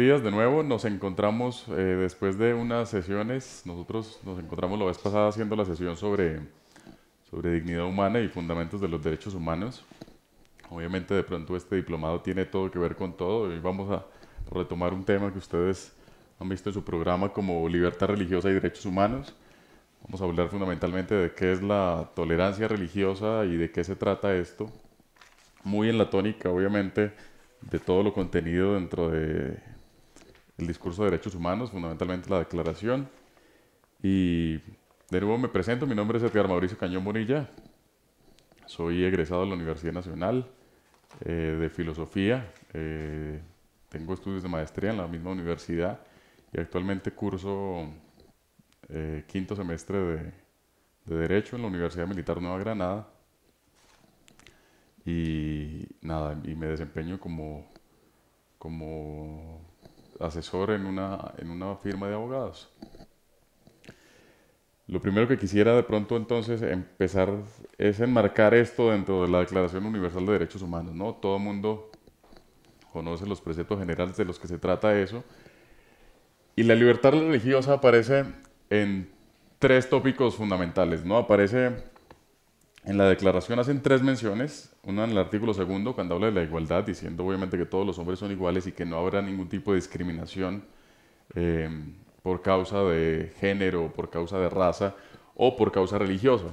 días de nuevo. Nos encontramos eh, después de unas sesiones. Nosotros nos encontramos la vez pasada haciendo la sesión sobre, sobre dignidad humana y fundamentos de los derechos humanos. Obviamente de pronto este diplomado tiene todo que ver con todo y vamos a retomar un tema que ustedes han visto en su programa como libertad religiosa y derechos humanos. Vamos a hablar fundamentalmente de qué es la tolerancia religiosa y de qué se trata esto. Muy en la tónica, obviamente, de todo lo contenido dentro de el discurso de derechos humanos, fundamentalmente la declaración. Y de nuevo me presento, mi nombre es Edgar Mauricio Cañón Bonilla, soy egresado de la Universidad Nacional eh, de Filosofía, eh, tengo estudios de maestría en la misma universidad y actualmente curso eh, quinto semestre de, Derecho en la Universidad Militar Nueva Granada. Y nada, y me desempeño como, como asesor en una, en una firma de abogados. Lo primero que quisiera de pronto entonces empezar es enmarcar esto dentro de la Declaración Universal de Derechos Humanos, ¿no? Todo el mundo conoce los preceptos generales de los que se trata eso. Y la libertad religiosa aparece en tres tópicos fundamentales, ¿no? Aparece en la declaración hacen tres menciones, una en el artículo segundo, cuando habla de la igualdad, diciendo obviamente que todos los hombres son iguales y que no habrá ningún tipo de discriminación eh, por causa de género, por causa de raza o por causa religiosa.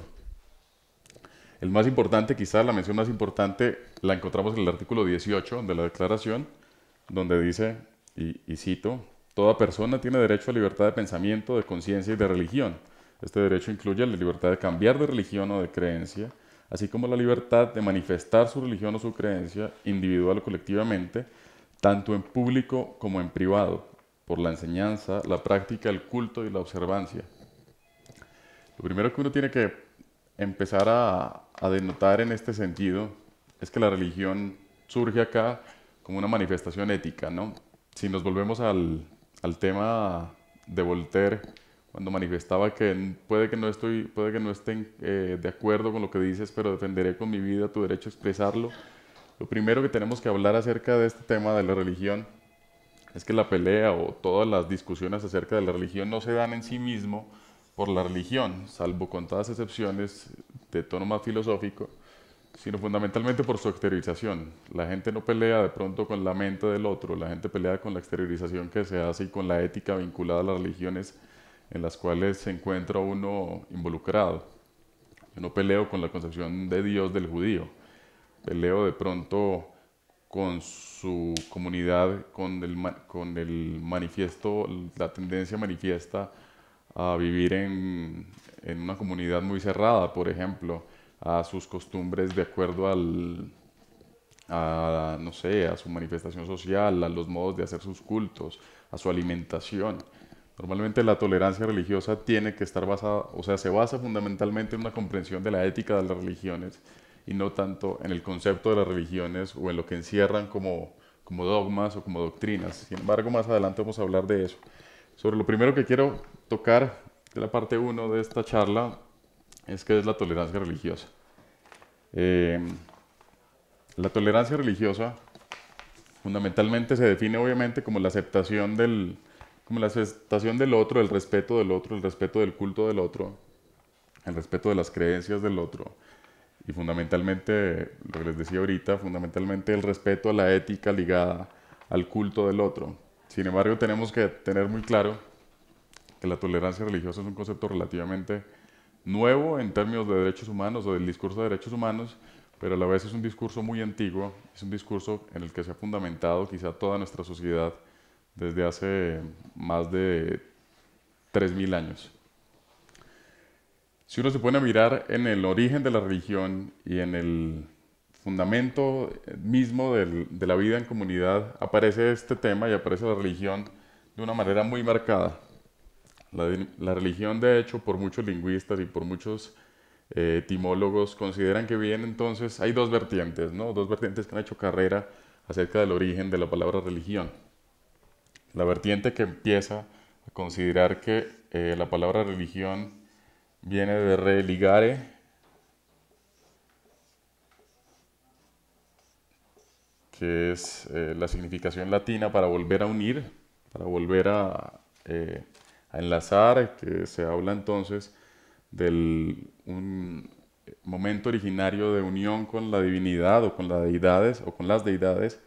El más importante, quizás la mención más importante, la encontramos en el artículo 18 de la declaración, donde dice, y cito, toda persona tiene derecho a libertad de pensamiento, de conciencia y de religión este derecho incluye la libertad de cambiar de religión o de creencia, así como la libertad de manifestar su religión o su creencia individual o colectivamente, tanto en público como en privado, por la enseñanza, la práctica, el culto y la observancia. Lo primero que uno tiene que empezar a, denotar en este sentido es que la religión surge acá como una manifestación ética, ¿no? Si nos volvemos al, al tema de Voltaire, cuando manifestaba que puede que no, estoy, puede que no estén eh, de acuerdo con lo que dices, pero defenderé con mi vida tu derecho a expresarlo. Lo primero que tenemos que hablar acerca de este tema de la religión es que la pelea o todas las discusiones acerca de la religión no se dan en sí mismo por la religión, salvo con todas excepciones de tono más filosófico, sino fundamentalmente por su exteriorización. La gente no pelea de pronto con la mente del otro, la gente pelea con la exteriorización que se hace y con la ética vinculada a las religiones en las cuales se encuentra uno involucrado. no peleo con la concepción de Dios del judío, peleo de pronto con su comunidad, con el, con el manifiesto, la tendencia manifiesta a vivir en, en una comunidad muy cerrada, por ejemplo, a sus costumbres de acuerdo al, no sé, a su manifestación social, a los modos de hacer sus cultos, a su alimentación. Normalmente la tolerancia religiosa tiene que estar basada, o sea, se basa fundamentalmente en una comprensión de la ética de las religiones y no tanto en el concepto de las religiones o en lo que encierran como, como dogmas o como doctrinas. Sin embargo, más adelante vamos a hablar de eso. Sobre lo primero que quiero tocar de la parte 1 de esta charla es que es la tolerancia religiosa. Eh, la tolerancia religiosa fundamentalmente se define obviamente como la aceptación del, como la aceptación del otro, el respeto del otro, el respeto del culto del otro, el respeto de las creencias del otro. Y fundamentalmente, lo que les decía ahorita, fundamentalmente el respeto a la ética ligada al culto del otro. Sin embargo, tenemos que tener muy claro que la tolerancia religiosa es un concepto relativamente nuevo en términos de derechos humanos o del discurso de derechos humanos, pero a la vez es un discurso muy antiguo, es un discurso en el que se ha fundamentado quizá toda nuestra sociedad desde hace más de 3.000 años. Si uno se pone a mirar en el origen de la religión y en el fundamento mismo de la vida en comunidad, aparece este tema y aparece la religión de una manera muy marcada. La, religión, de hecho, por muchos lingüistas y por muchos eh, etimólogos, consideran que bien entonces hay dos vertientes, ¿no? dos vertientes que han hecho carrera acerca del origen de la palabra religión la vertiente que empieza a considerar que eh, la palabra religión viene de religare, que es eh, la significación latina para volver a unir, para volver eh, a, enlazar, que se habla entonces del un momento originario de unión con la divinidad o con las deidades o con las deidades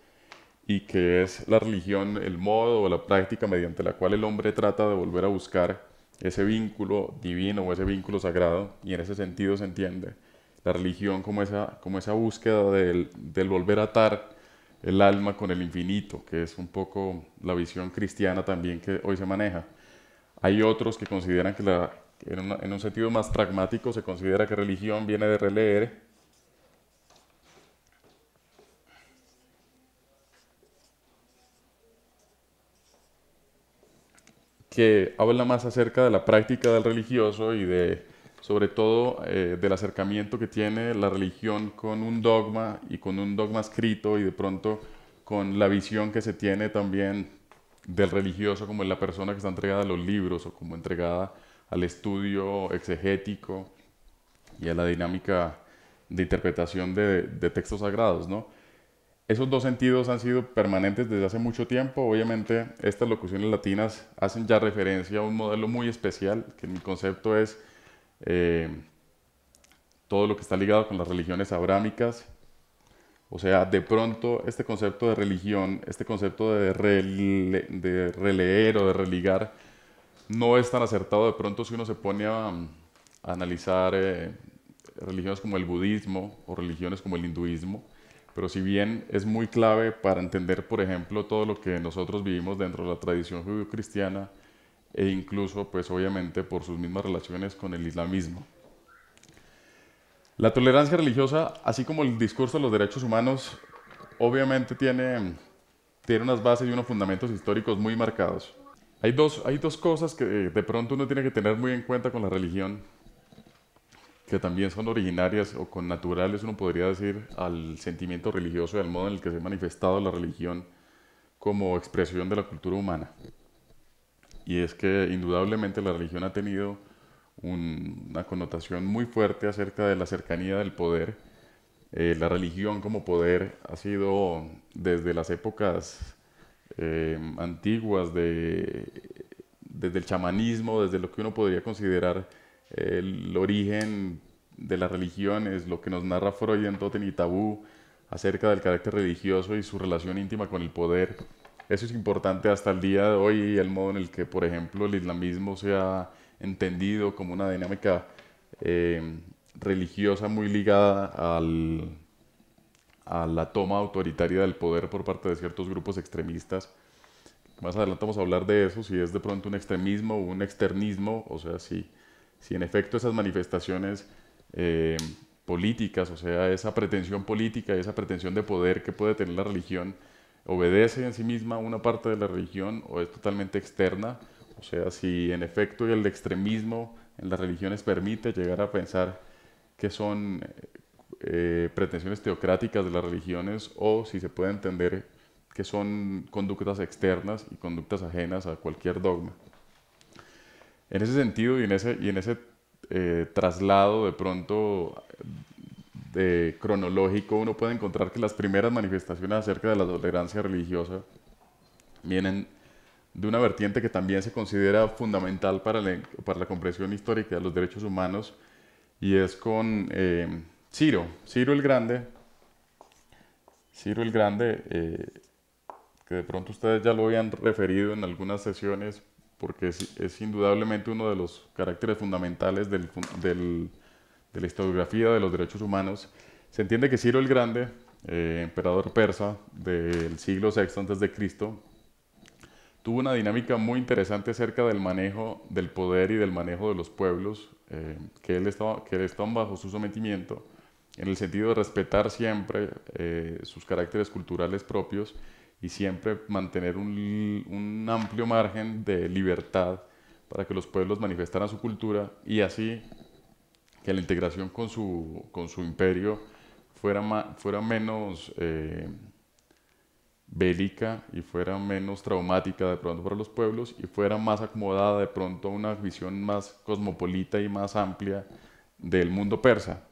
y que es la religión, el modo o la práctica mediante la cual el hombre trata de volver a buscar ese vínculo divino o ese vínculo sagrado, y en ese sentido se entiende la religión como esa, como esa búsqueda del, volver a atar el alma con el infinito, que es un poco la visión cristiana también que hoy se maneja. Hay otros que consideran que en, en un sentido más pragmático se considera que religión viene de releer que habla más acerca de la práctica del religioso y de, sobre todo, eh, del acercamiento que tiene la religión con un dogma y con un dogma escrito y de pronto con la visión que se tiene también del religioso como en la persona que está entregada a los libros o como entregada al estudio exegético y a la dinámica de interpretación de, de textos sagrados, ¿no? Esos dos sentidos han sido permanentes desde hace mucho tiempo. Obviamente estas locuciones latinas hacen ya referencia a un modelo muy especial, que en mi concepto es eh, todo lo que está ligado con las religiones abrámicas. O sea, de pronto este concepto de religión, este concepto de, releer o de religar, no es tan acertado de pronto si uno se pone a, analizar eh, religiones como el budismo o religiones como el hinduismo pero si bien es muy clave para entender, por ejemplo, todo lo que nosotros vivimos dentro de la tradición judío-cristiana e incluso, pues obviamente, por sus mismas relaciones con el islamismo. La tolerancia religiosa, así como el discurso de los derechos humanos, obviamente tiene, unas bases y unos fundamentos históricos muy marcados. Hay dos, hay dos cosas que eh, de pronto uno tiene que tener muy en cuenta con la religión que también son originarias o con naturales, uno podría decir, al sentimiento religioso y al modo en el que se ha manifestado la religión como expresión de la cultura humana. Y es que indudablemente la religión ha tenido una connotación muy fuerte acerca de la cercanía del poder. Eh, la religión como poder ha sido desde las épocas eh, antiguas, de, desde el chamanismo, desde lo que uno podría considerar el origen de la religión es lo que nos narra Freud en Totem y Tabú acerca del carácter religioso y su relación íntima con el poder. Eso es importante hasta el día de hoy y el modo en el que, por ejemplo, el islamismo se ha entendido como una dinámica eh, religiosa muy ligada a la toma autoritaria del poder por parte de ciertos grupos extremistas. Más adelante vamos a hablar de eso, si es de pronto un extremismo o un externismo, o sea, si si en efecto esas manifestaciones eh, políticas, o sea, esa pretensión política y esa pretensión de poder que puede tener la religión, obedece en sí misma una parte de la religión o es totalmente externa, o sea, si en efecto el extremismo en las religiones permite llegar a pensar que son eh, pretensiones teocráticas de las religiones o si se puede entender que son conductas externas y conductas ajenas a cualquier dogma. En ese sentido y en ese, y en ese eh, traslado de pronto de cronológico, uno puede encontrar que las primeras manifestaciones acerca de la tolerancia religiosa vienen de una vertiente que también se considera fundamental para la, para la comprensión histórica de los derechos humanos y es con eh, Ciro, Ciro el Grande. Ciro el Grande, eh, que de pronto ustedes ya lo habían referido en algunas sesiones, porque es, indudablemente uno de los caracteres fundamentales de la historiografía de los derechos humanos. Se entiende que Ciro el Grande, eh, emperador persa del siglo VI Cristo, tuvo una dinámica muy interesante acerca del manejo del poder y del manejo de los pueblos eh, que, él estaba, que bajo su sometimiento, en el sentido de respetar siempre eh, sus caracteres culturales propios y siempre mantener un, amplio margen de libertad para que los pueblos manifestaran su cultura y así que la integración con su, con su imperio fuera, fuera menos eh, bélica y fuera menos traumática de pronto para los pueblos y fuera más acomodada de pronto a una visión más cosmopolita y más amplia del mundo persa.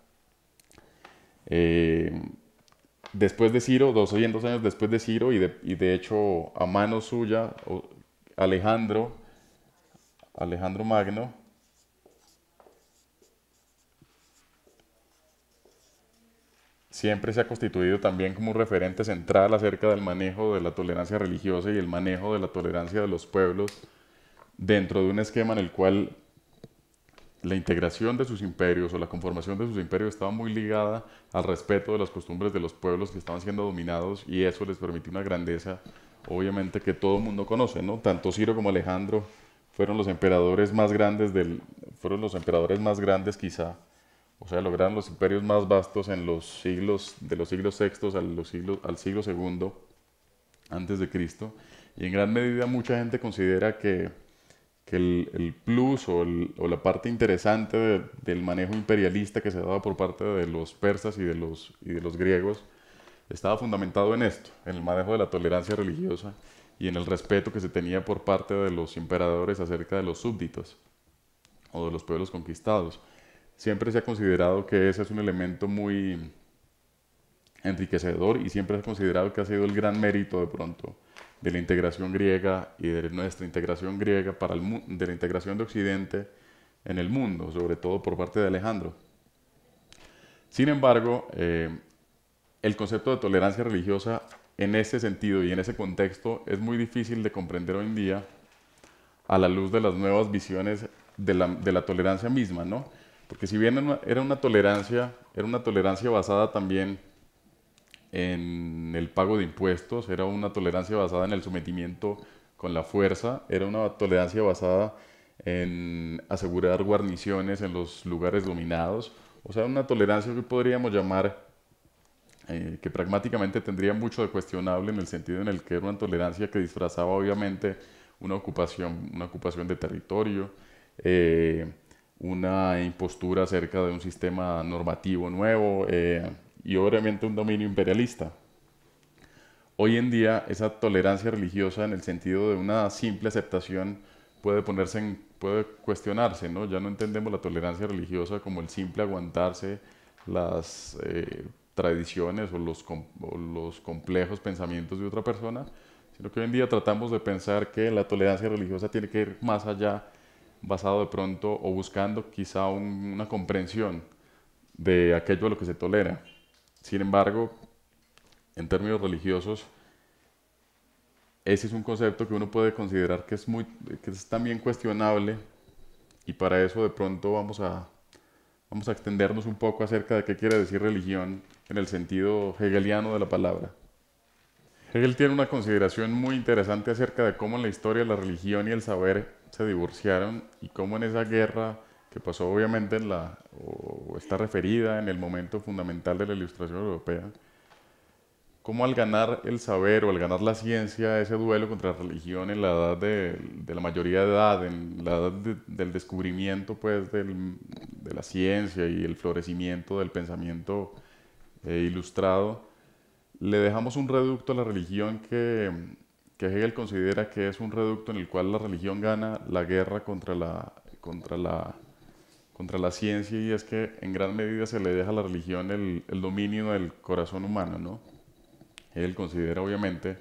Eh, después de Ciro, dos 200 años después de Ciro, y de, hecho a mano suya, Alejandro, Alejandro Magno, siempre se ha constituido también como un referente central acerca del manejo de la tolerancia religiosa y el manejo de la tolerancia de los pueblos dentro de un esquema en el cual la integración de sus imperios o la conformación de sus imperios estaba muy ligada al respeto de las costumbres de los pueblos que estaban siendo dominados y eso les permitió una grandeza, obviamente, que todo el mundo conoce, ¿no? Tanto Ciro como Alejandro fueron los emperadores más grandes del, fueron los emperadores más grandes quizá, o sea, lograron los imperios más vastos en los siglos, de los siglos sextos al, los siglos, al siglo segundo antes de Cristo y en gran medida mucha gente considera que que el, plus o, la parte interesante del manejo imperialista que se daba por parte de los persas y de los, y de los griegos estaba fundamentado en esto, en el manejo de la tolerancia religiosa y en el respeto que se tenía por parte de los emperadores acerca de los súbditos o de los pueblos conquistados. Siempre se ha considerado que ese es un elemento muy enriquecedor y siempre se ha considerado que ha sido el gran mérito de pronto de la integración griega y de nuestra integración griega para el de la integración de Occidente en el mundo, sobre todo por parte de Alejandro. Sin embargo, eh, el concepto de tolerancia religiosa en ese sentido y en ese contexto es muy difícil de comprender hoy en día a la luz de las nuevas visiones de la, tolerancia misma, ¿no? Porque si bien era una tolerancia, era una tolerancia basada también en el pago de impuestos, era una tolerancia basada en el sometimiento con la fuerza, era una tolerancia basada en asegurar guarniciones en los lugares dominados, o sea, una tolerancia que podríamos llamar, eh, que pragmáticamente tendría mucho de cuestionable en el sentido en el que era una tolerancia que disfrazaba obviamente una ocupación, una ocupación de territorio, eh, una impostura acerca de un sistema normativo nuevo. Eh, y obviamente un dominio imperialista. Hoy en día esa tolerancia religiosa en el sentido de una simple aceptación puede ponerse puede cuestionarse, ¿no? Ya no entendemos la tolerancia religiosa como el simple aguantarse las eh, tradiciones o los, los complejos pensamientos de otra persona, sino que hoy en día tratamos de pensar que la tolerancia religiosa tiene que ir más allá, basado de pronto o buscando quizá una comprensión de aquello a lo que se tolera. Sin embargo, en términos religiosos, ese es un concepto que uno puede considerar que es, muy, que es también cuestionable y para eso de pronto vamos a, vamos a extendernos un poco acerca de qué quiere decir religión en el sentido hegeliano de la palabra. Hegel tiene una consideración muy interesante acerca de cómo en la historia la religión y el saber se divorciaron y cómo en esa guerra que pasó obviamente en la, o está referida en el momento fundamental de la ilustración europea, cómo al ganar el saber o al ganar la ciencia ese duelo contra la religión en la edad de, de la mayoría de edad, en la edad del descubrimiento pues de la ciencia y el florecimiento del pensamiento eh, ilustrado, le dejamos un reducto a la religión que, que Hegel considera que es un reducto en el cual la religión gana la guerra contra la, contra la contra la ciencia y es que en gran medida se le deja a la religión el, dominio del corazón humano, ¿no? Él considera obviamente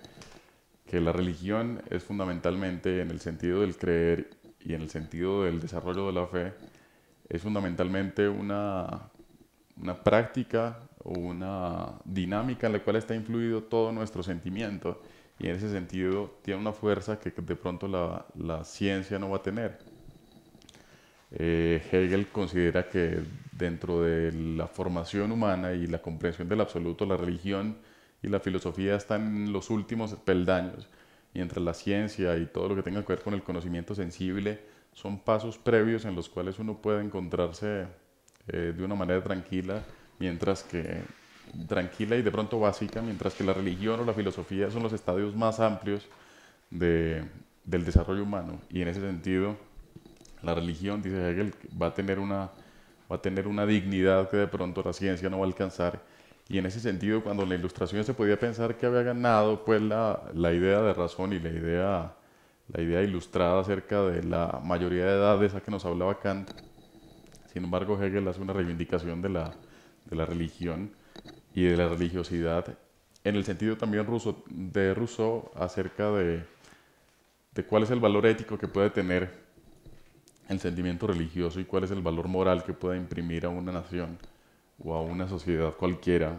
que la religión es fundamentalmente en el sentido del creer y en el sentido del desarrollo de la fe, es fundamentalmente una, práctica o una dinámica en la cual está influido todo nuestro sentimiento y en ese sentido tiene una fuerza que de pronto la, la ciencia no va a tener. Eh, Hegel considera que dentro de la formación humana y la comprensión del absoluto, la religión y la filosofía están en los últimos peldaños, mientras la ciencia y todo lo que tenga que ver con el conocimiento sensible son pasos previos en los cuales uno puede encontrarse eh, de una manera tranquila, mientras que tranquila y de pronto básica, mientras que la religión o la filosofía son los estadios más amplios del desarrollo humano. Y en ese sentido, la religión, dice Hegel, va a tener una, va a tener una dignidad que de pronto la ciencia no va a alcanzar. Y en ese sentido, cuando la ilustración se podía pensar que había ganado, pues la, idea de razón y la idea, la idea ilustrada acerca de la mayoría de edad, esa que nos hablaba Kant, sin embargo, Hegel hace una reivindicación de la, religión y de la religiosidad en el sentido también ruso, de Rousseau acerca de, de cuál es el valor ético que puede tener el sentimiento religioso y cuál es el valor moral que pueda imprimir a una nación o a una sociedad cualquiera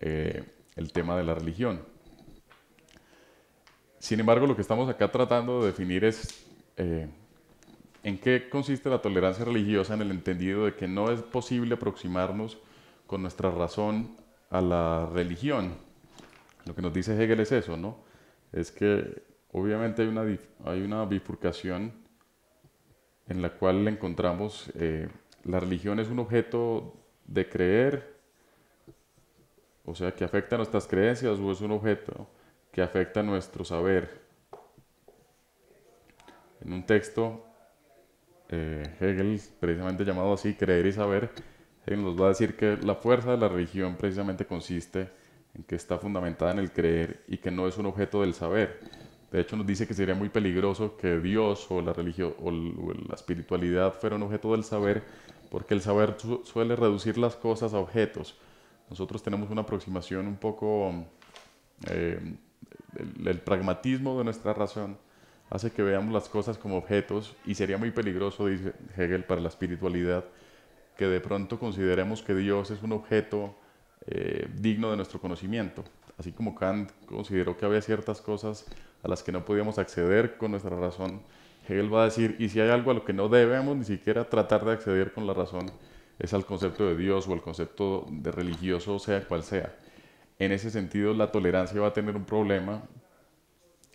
eh, el tema de la religión. Sin embargo, lo que estamos acá tratando de definir es eh, en qué consiste la tolerancia religiosa en el entendido de que no es posible aproximarnos con nuestra razón a la religión. Lo que nos dice Hegel es eso, ¿no? Es que obviamente hay una, hay una bifurcación en la cual encontramos eh, la religión es un objeto de creer, o sea, que afecta nuestras creencias o es un objeto que afecta nuestro saber. En un texto, eh, Hegel, precisamente llamado así, Creer y Saber, nos va a decir que la fuerza de la religión precisamente consiste en que está fundamentada en el creer y que no es un objeto del saber. De hecho, nos dice que sería muy peligroso que Dios o la religión o la espiritualidad fuera objeto del saber, porque el saber suele reducir las cosas a objetos. Nosotros tenemos una aproximación un poco, eh, el, pragmatismo de nuestra razón hace que veamos las cosas como objetos y sería muy peligroso, dice Hegel, para la espiritualidad, que de pronto consideremos que Dios es un objeto eh, digno de nuestro conocimiento. Así como Kant consideró que había ciertas cosas a las que no podíamos acceder con nuestra razón, Hegel va a decir, y si hay algo a lo que no debemos ni siquiera tratar de acceder con la razón, es al concepto de Dios o al concepto de religioso, sea cual sea. En ese sentido, la tolerancia va a tener un problema,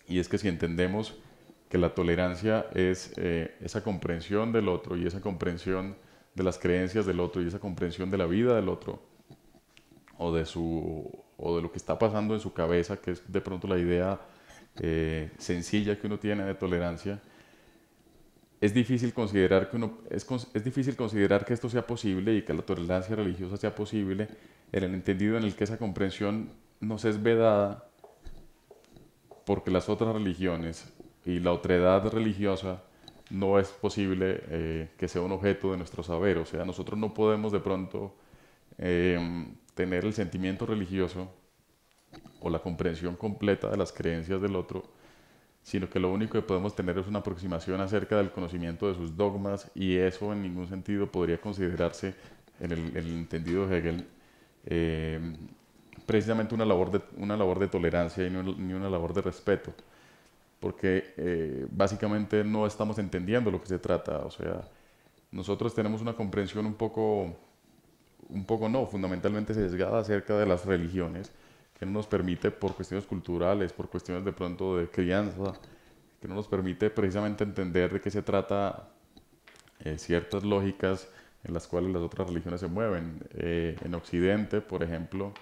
y es que si entendemos que la tolerancia es eh, esa comprensión del otro y esa comprensión de las creencias del otro y esa comprensión de la vida del otro o de su o de lo que está pasando en su cabeza, que es de pronto la idea eh, sencilla que uno tiene de tolerancia, es difícil considerar que es, difícil considerar que esto sea posible y que la tolerancia religiosa sea posible en el entendido en el que esa comprensión nos es vedada porque las otras religiones y la otredad religiosa no es posible eh, que sea un objeto de nuestro saber. O sea, nosotros no podemos de pronto eh, tener el sentimiento religioso o la comprensión completa de las creencias del otro, sino que lo único que podemos tener es una aproximación acerca del conocimiento de sus dogmas y eso en ningún sentido podría considerarse, en el, entendido Hegel, eh, precisamente una labor de, una labor de tolerancia y no, ni una labor de respeto, porque eh, básicamente no estamos entendiendo lo que se trata, o sea, nosotros tenemos una comprensión un poco un poco no, fundamentalmente sesgada acerca de las religiones, que no nos permite por cuestiones culturales, por cuestiones de pronto de crianza, que no nos permite precisamente entender de qué se trata eh, ciertas lógicas en las cuales las otras religiones se mueven. Eh, en Occidente, por ejemplo,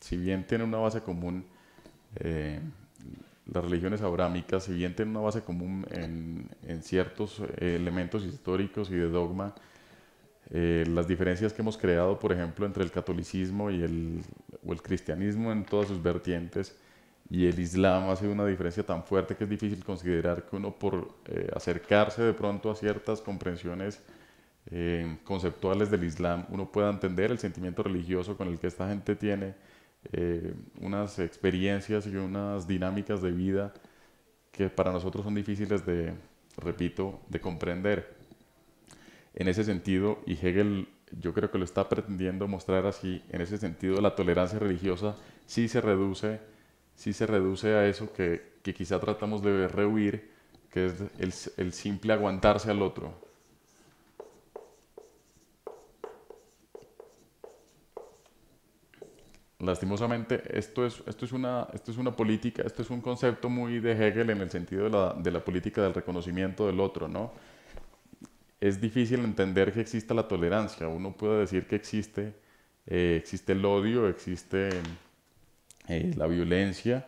si bien tiene una base común, eh, las religiones abrámicas, si bien tienen una base común en ciertos elementos históricos y de dogma, eh, las diferencias que hemos creado, por ejemplo, entre el catolicismo y el, o el cristianismo en todas sus vertientes y el islam hace una diferencia tan fuerte que es difícil considerar que uno por eh, acercarse de pronto a ciertas comprensiones eh, conceptuales del islam, uno pueda entender el sentimiento religioso con el que esta gente tiene, unas experiencias y unas dinámicas de vida que para nosotros son difíciles de, repito, de comprender en ese sentido, y Hegel yo creo que lo está pretendiendo mostrar así, en ese sentido la tolerancia religiosa sí se reduce, sí se reduce a eso que, quizá tratamos de rehuir, que es el, simple aguantarse al otro. Lastimosamente, esto es, esto, es una, esto es una política, esto es un concepto muy de Hegel en el sentido de la, de la política del reconocimiento del otro, ¿no? es difícil entender que exista la tolerancia. Uno puede decir que existe, eh, existe el odio, existe eh, la violencia,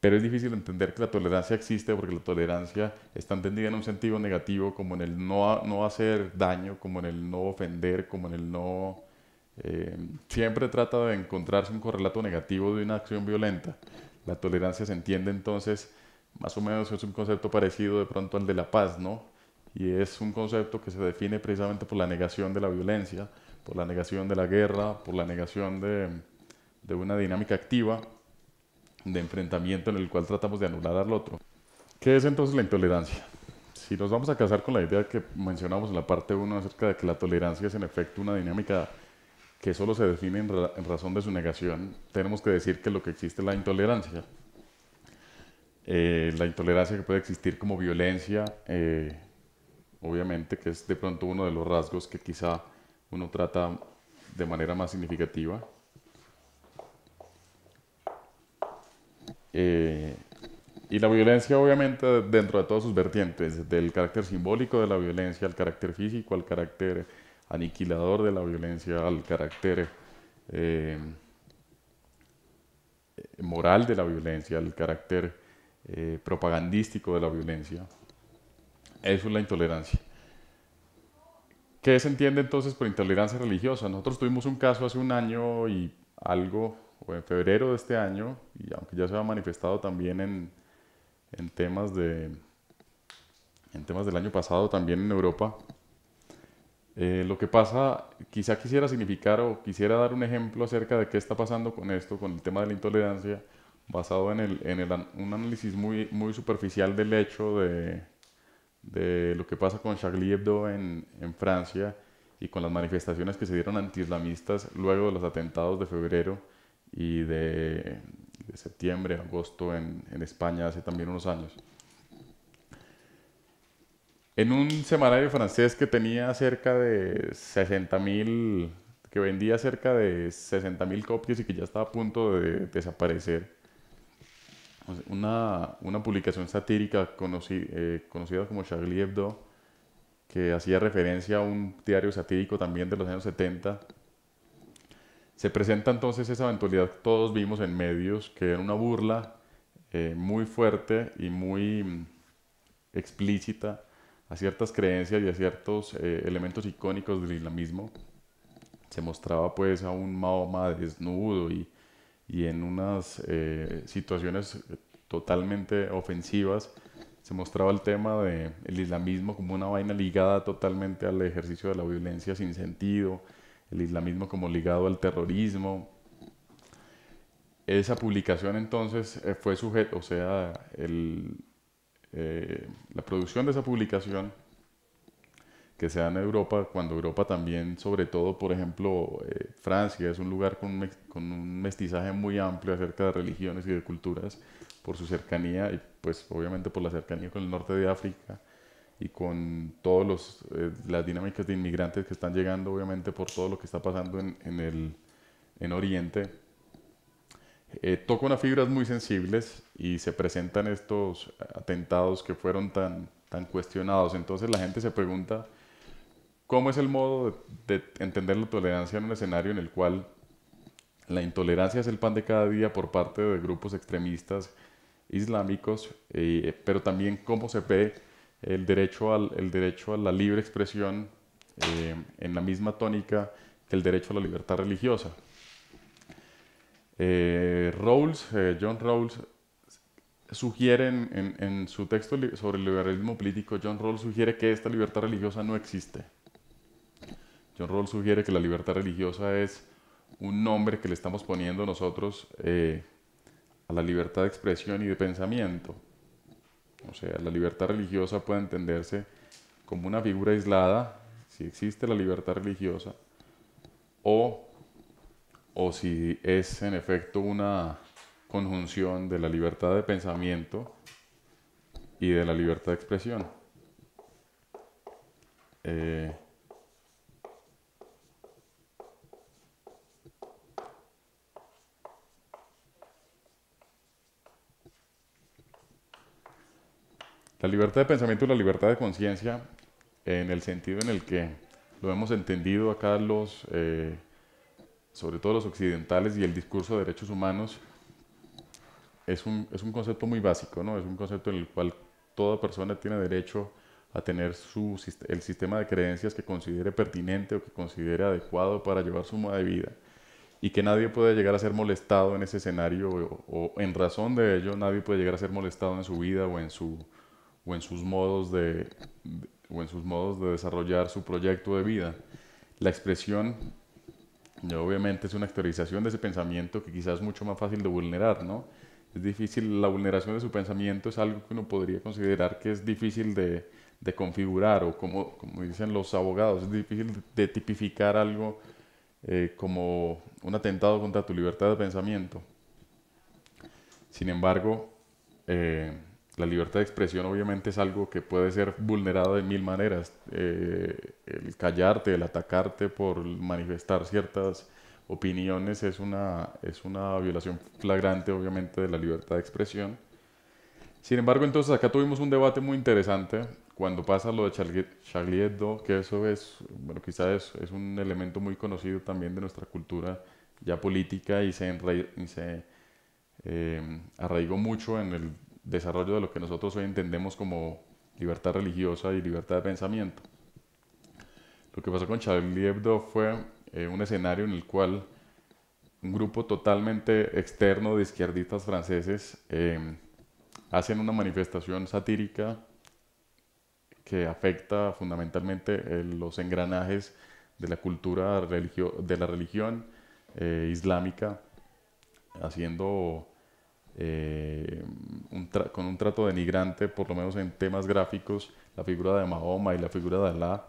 pero es difícil entender que la tolerancia existe porque la tolerancia está entendida en un sentido negativo, como en el no, no hacer daño, como en el no ofender, como en el no... Eh, siempre trata de encontrarse un correlato negativo de una acción violenta. La tolerancia se entiende entonces, más o menos es un concepto parecido de pronto al de la paz, ¿no? y es un concepto que se define precisamente por la negación de la violencia, por la negación de la guerra, por la negación de, una dinámica activa de enfrentamiento en el cual tratamos de anular al otro. ¿Qué es entonces la intolerancia? Si nos vamos a casar con la idea que mencionamos en la parte 1 acerca de que la tolerancia es en efecto una dinámica que solo se define en, razón de su negación, tenemos que decir que lo que existe es la intolerancia. Eh, la intolerancia que puede existir como violencia eh, obviamente, que es de pronto uno de los rasgos que quizá uno trata de manera más significativa. Eh, y la violencia, obviamente, dentro de todas sus vertientes, del carácter simbólico de la violencia al carácter físico, al carácter aniquilador de la violencia, al carácter eh, moral de la violencia, al carácter eh, propagandístico de la violencia. Eso es la intolerancia. ¿Qué se entiende entonces por intolerancia religiosa? Nosotros tuvimos un caso hace un año y algo, o en febrero de este año, y aunque ya se ha manifestado también en, en temas de en temas del año pasado también en Europa. Eh, lo que pasa, quizá quisiera significar o quisiera dar un ejemplo acerca de qué está pasando con esto, con el tema de la intolerancia, basado en, el, en el, un análisis muy, muy superficial del hecho de, de lo que pasa con Charlie Hebdo en, Francia y con las manifestaciones que se dieron antiislamistas luego de los atentados de febrero y de, de septiembre, agosto en, España hace también unos años. En un semanario francés que tenía cerca de 60.000, que vendía cerca de 60.000 copias y que ya estaba a punto de desaparecer, una, publicación satírica eh, conocida como Charlie Hebdo, que hacía referencia a un diario satírico también de los años 70. Se presenta entonces esa eventualidad que todos vimos en medios, que era una burla eh, muy fuerte y muy mm, explícita a ciertas creencias y a ciertos eh, elementos icónicos del islamismo. Se mostraba pues a un Mahoma desnudo y y en unas eh, situaciones eh, totalmente ofensivas se mostraba el tema del islamismo como una vaina ligada totalmente al ejercicio de la violencia sin sentido, el islamismo como ligado al terrorismo. Esa publicación entonces eh, fue sujeto, o sea, el, la producción de esa publicación que se dan en Europa, cuando Europa también, sobre todo, por ejemplo, eh, Francia es un lugar con un, con un, mestizaje muy amplio acerca de religiones y de culturas, por su cercanía y pues obviamente por la cercanía con el norte de África y con todas eh, las dinámicas de inmigrantes que están llegando, obviamente por todo lo que está pasando en, en el, en Oriente, eh, toca unas fibras muy sensibles y se presentan estos atentados que fueron tan, tan cuestionados. Entonces la gente se pregunta, ¿Cómo es el modo de, entender la tolerancia en un escenario en el cual la intolerancia es el pan de cada día por parte de grupos extremistas islámicos, eh, pero también cómo se ve el derecho, el derecho a la libre expresión eh, en la misma tónica que el derecho a la libertad religiosa? Eh, John Rawls sugiere en, su texto sobre el liberalismo político, John Rawls sugiere que esta libertad religiosa no existe John Rawls sugiere que la libertad religiosa es un nombre que le estamos poniendo nosotros eh, a la libertad de expresión y de pensamiento. O sea, la libertad religiosa puede entenderse como una figura aislada, si existe la libertad religiosa, o, o si es en efecto una conjunción de la libertad de pensamiento y de la libertad de expresión. Eh, La libertad de pensamiento y la libertad de conciencia, en el sentido en el que lo hemos entendido acá los, eh, sobre todo los occidentales y el discurso de derechos humanos, es un, concepto muy básico, ¿no? Es un concepto en el cual toda persona tiene derecho a tener su, el sistema de creencias que considere pertinente o que considere adecuado para llevar su modo de vida y que nadie puede llegar a ser molestado en ese escenario o, en razón de ello nadie puede llegar a ser molestado en su vida o en su o en sus modos de, o en sus modos de desarrollar su proyecto de vida. La expresión obviamente es una actualización de ese pensamiento que quizás es mucho más fácil de vulnerar, ¿no? Es difícil, la vulneración de su pensamiento es algo que uno podría considerar que es difícil de, de configurar o como, como dicen los abogados, es difícil de tipificar algo eh, como un atentado contra tu libertad de pensamiento. Sin embargo, eh, la libertad de expresión obviamente es algo que puede ser vulnerado de mil maneras. Eh, el callarte, el atacarte por manifestar ciertas opiniones es una, es una violación flagrante obviamente de la libertad de expresión. Sin embargo, entonces acá tuvimos un debate muy interesante cuando pasa lo de Charlie, Hebdo, que eso es, bueno, quizás es, un elemento muy conocido también de nuestra cultura ya política y se, eh, arraigó mucho en el desarrollo de lo que nosotros hoy entendemos como libertad religiosa y libertad de pensamiento. Lo que pasó con Charlie Hebdo fue eh, un escenario en el cual un grupo totalmente externo de izquierdistas franceses eh, hacen una manifestación satírica que afecta fundamentalmente eh, los engranajes de la cultura de la religión islámica, haciendo eh, con un trato denigrante, por lo menos en temas gráficos, la figura de Mahoma y la figura de Alá.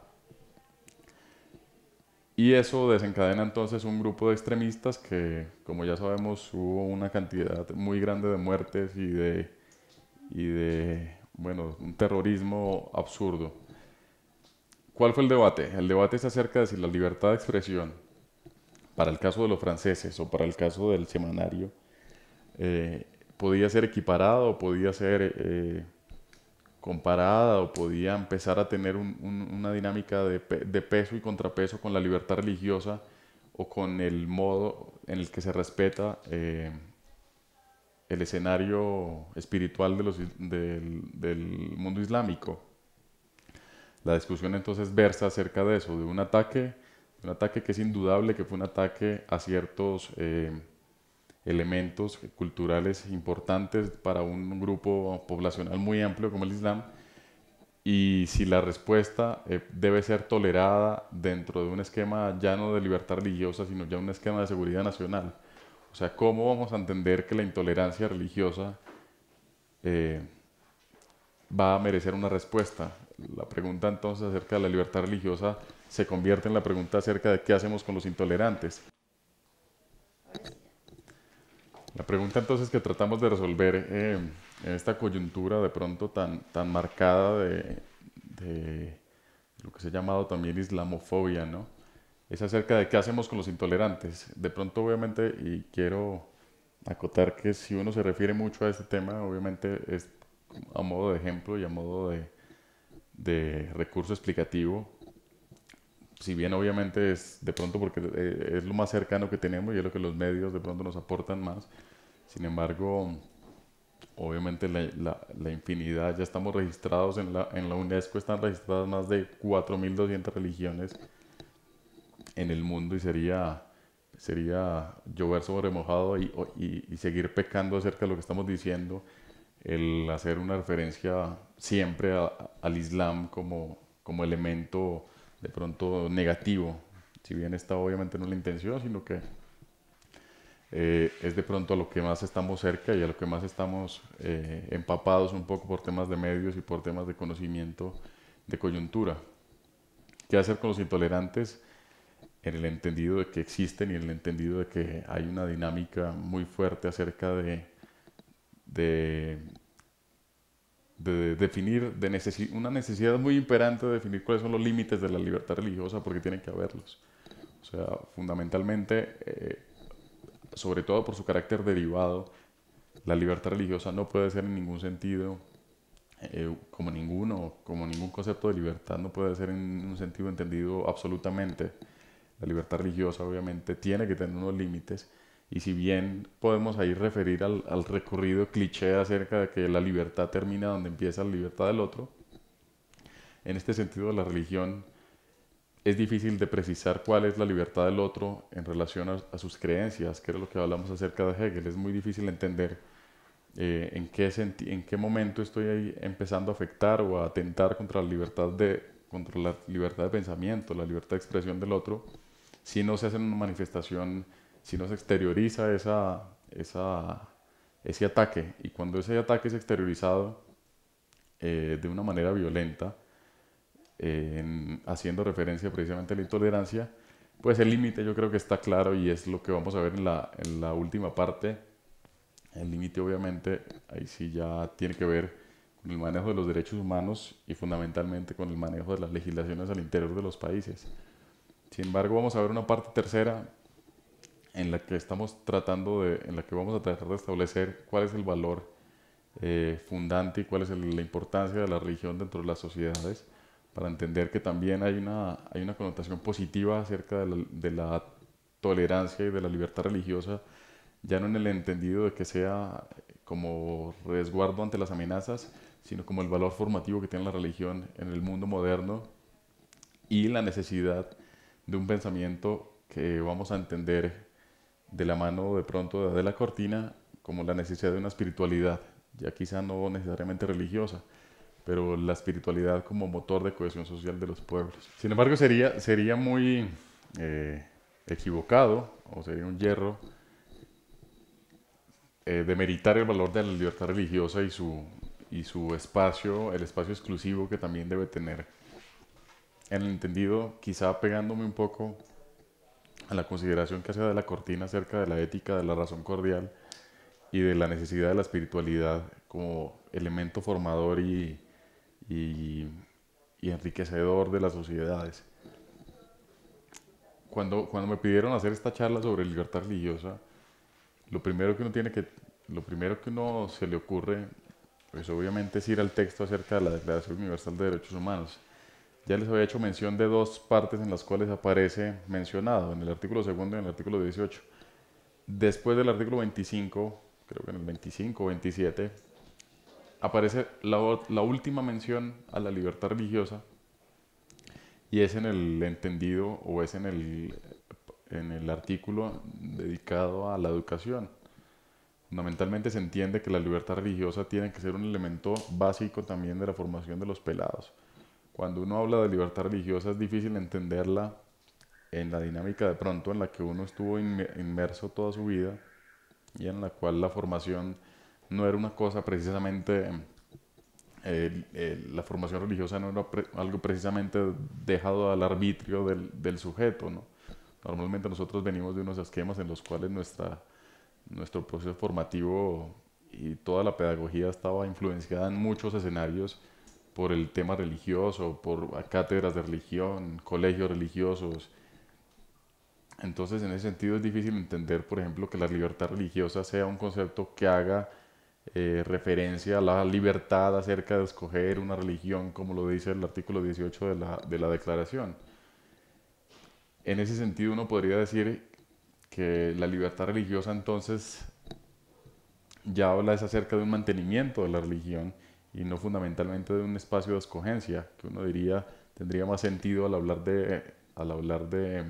Y eso desencadena entonces un grupo de extremistas que, como ya sabemos, hubo una cantidad muy grande de muertes y de, y de bueno, un terrorismo absurdo. ¿Cuál fue el debate? El debate es acerca de si la libertad de expresión, para el caso de los franceses o para el caso del semanario, eh, podía ser equiparado, podía ser eh, comparada o podía empezar a tener una dinámica de, peso y contrapeso con la libertad religiosa o con el modo en el que se respeta eh, el escenario espiritual de los, del, mundo islámico. La discusión entonces versa acerca de eso, de un ataque, un ataque que es indudable que fue un ataque a ciertos eh, elementos culturales importantes para un grupo poblacional muy amplio como el Islam y si la respuesta eh, debe ser tolerada dentro de un esquema ya no de libertad religiosa, sino ya un esquema de seguridad nacional. O sea, ¿cómo vamos a entender que la intolerancia religiosa eh, va a merecer una respuesta? La pregunta entonces acerca de la libertad religiosa se convierte en la pregunta acerca de qué hacemos con los intolerantes. La pregunta entonces que tratamos de resolver en eh, esta coyuntura de pronto tan, tan marcada de, lo que se ha llamado también islamofobia, ¿no? Es acerca de qué hacemos con los intolerantes. De pronto, obviamente, y quiero acotar que si uno se refiere mucho a este tema, obviamente es a modo de ejemplo y a modo de recurso explicativo, si bien obviamente es de pronto porque eh, es lo más cercano que tenemos y es lo que los medios de pronto nos aportan más, sin embargo, obviamente la, infinidad, ya estamos registrados en la, UNESCO, están registradas más de 4.200 religiones en el mundo y sería sería llover sobre mojado y, seguir pecando acerca de lo que estamos diciendo, el hacer una referencia siempre al Islam como, como elemento de pronto negativo, si bien esta obviamente no es la intención, sino que eh, es de pronto a lo que más estamos cerca y a lo que más estamos eh, empapados un poco por temas de medios y por temas de conocimiento de coyuntura. ¿Qué hacer con los intolerantes? En el entendido de que existen y en el entendido de que hay una dinámica muy fuerte acerca de, de de definir, de una necesidad muy imperante de definir cuáles son los límites de la libertad religiosa, porque tienen que haberlos. O sea, fundamentalmente, eh, sobre todo por su carácter derivado, la libertad religiosa no puede ser en ningún sentido, eh, como ninguno, como ningún concepto de libertad, no puede ser en un sentido entendido absolutamente. La libertad religiosa obviamente tiene que tener unos límites y si bien podemos ahí referir al, recorrido cliché acerca de que la libertad termina donde empieza la libertad del otro, en este sentido la religión es difícil de precisar cuál es la libertad del otro en relación a, sus creencias, que era lo que hablamos acerca de Hegel. Es muy difícil entender eh, en, qué en qué momento estoy ahí empezando a afectar o a atentar contra la libertad de, contra la libertad de pensamiento, la libertad de expresión del otro, si no se hace una manifestación si no se exterioriza esa, ese ataque. Y cuando ese ataque es exteriorizado eh, de una manera violenta, eh, haciendo referencia precisamente a la intolerancia, pues el límite yo creo que está claro y es lo que vamos a ver en la, en la última parte. El límite obviamente ahí sí ya tiene que ver con el manejo de los derechos humanos y fundamentalmente con el manejo de las legislaciones al interior de los países. Sin embargo, vamos a ver una parte tercera en la que estamos tratando de, en la que vamos a tratar de establecer cuál es el valor eh, fundante y cuál es la importancia de la religión dentro de las sociedades, para entender que también hay una, hay una connotación positiva acerca de la, de la tolerancia y de la libertad religiosa, ya no en el entendido de que sea eh, como resguardo ante las amenazas, sino como el valor formativo que tiene la religión en el mundo moderno y la necesidad de un pensamiento que vamos a entender de la mano de pronto de la Cortina, como la necesidad de una espiritualidad, ya quizá no necesariamente religiosa, pero la espiritualidad como motor de cohesión social de los pueblos. Sin embargo, sería, sería muy eh, equivocado o sería un hierro eh, demeritar el valor de la libertad religiosa y su, y su espacio, el espacio exclusivo que también debe tener. En el entendido, quizá pegándome un poco a la consideración que hace de la cortina acerca de la ética, de la razón cordial y de la necesidad de la espiritualidad como elemento formador y, enriquecedor de las sociedades. Cuando, cuando me pidieron hacer esta charla sobre libertad religiosa, lo primero que uno tiene que, lo primero que uno se le ocurre, pues obviamente es ir al texto acerca de la Declaración Universal de Derechos Humanos ya les había hecho mención de dos partes en las cuales aparece mencionado, en el artículo segundo y en el artículo 18. Después del artículo 25, creo que en el 25 o 27, aparece la, la última mención a la libertad religiosa y es en el entendido o es en el, en el artículo dedicado a la educación. Fundamentalmente se entiende que la libertad religiosa tiene que ser un elemento básico también de la formación de los pelados cuando uno habla de libertad religiosa es difícil entenderla en la dinámica de pronto en la que uno estuvo inmerso toda su vida y en la cual la formación no era una cosa precisamente, la formación religiosa no era algo precisamente dejado al arbitrio del, del sujeto. ¿no? Normalmente nosotros venimos de unos esquemas en los cuales nuestra, nuestro proceso formativo y toda la pedagogía estaba influenciada en muchos escenarios por el tema religioso, por cátedras de religión, colegios religiosos. Entonces, en ese sentido es difícil entender, por ejemplo, que la libertad religiosa sea un concepto que haga eh, referencia a la libertad acerca de escoger una religión, como lo dice el artículo 18 de la, de la declaración. En ese sentido, uno podría decir que la libertad religiosa entonces ya habla es acerca de un mantenimiento de la religión y no fundamentalmente de un espacio de escogencia, que uno diría tendría más sentido al hablar de, al hablar de,